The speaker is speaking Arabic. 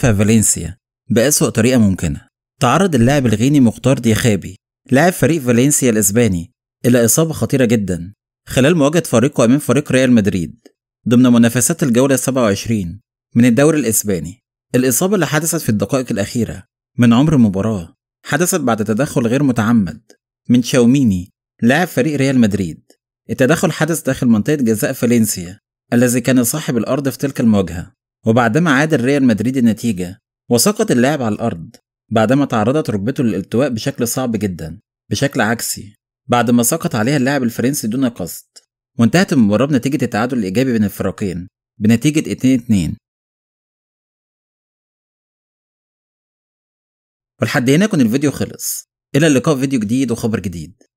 في فالنسيا بأسوأ طريقة ممكنة تعرض اللاعب الغيني مختار ديخابي لاعب فريق فالنسيا الإسباني إلى إصابة خطيرة جدا خلال مواجهة فريقه أمام فريق ريال مدريد ضمن منافسات الجولة 27 من الدوري الإسباني الإصابة اللي حدثت في الدقائق الأخيرة من عمر المباراة حدثت بعد تدخل غير متعمد من شاوميني لاعب فريق ريال مدريد التدخل حدث داخل منطقة جزاء فالنسيا الذي كان صاحب الأرض في تلك المواجهة وبعدما عادل ريال مدريد النتيجة وسقط اللاعب على الأرض بعدما تعرضت ركبته للالتواء بشكل صعب جدا بشكل عكسي بعد ما سقط عليها اللاعب الفرنسي دون قصد وانتهت المباراة بنتيجة التعادل الإيجابي بين الفريقين بنتيجة 2-2 ولحد هنا يكون الفيديو خلص إلى اللقاء فيديو جديد وخبر جديد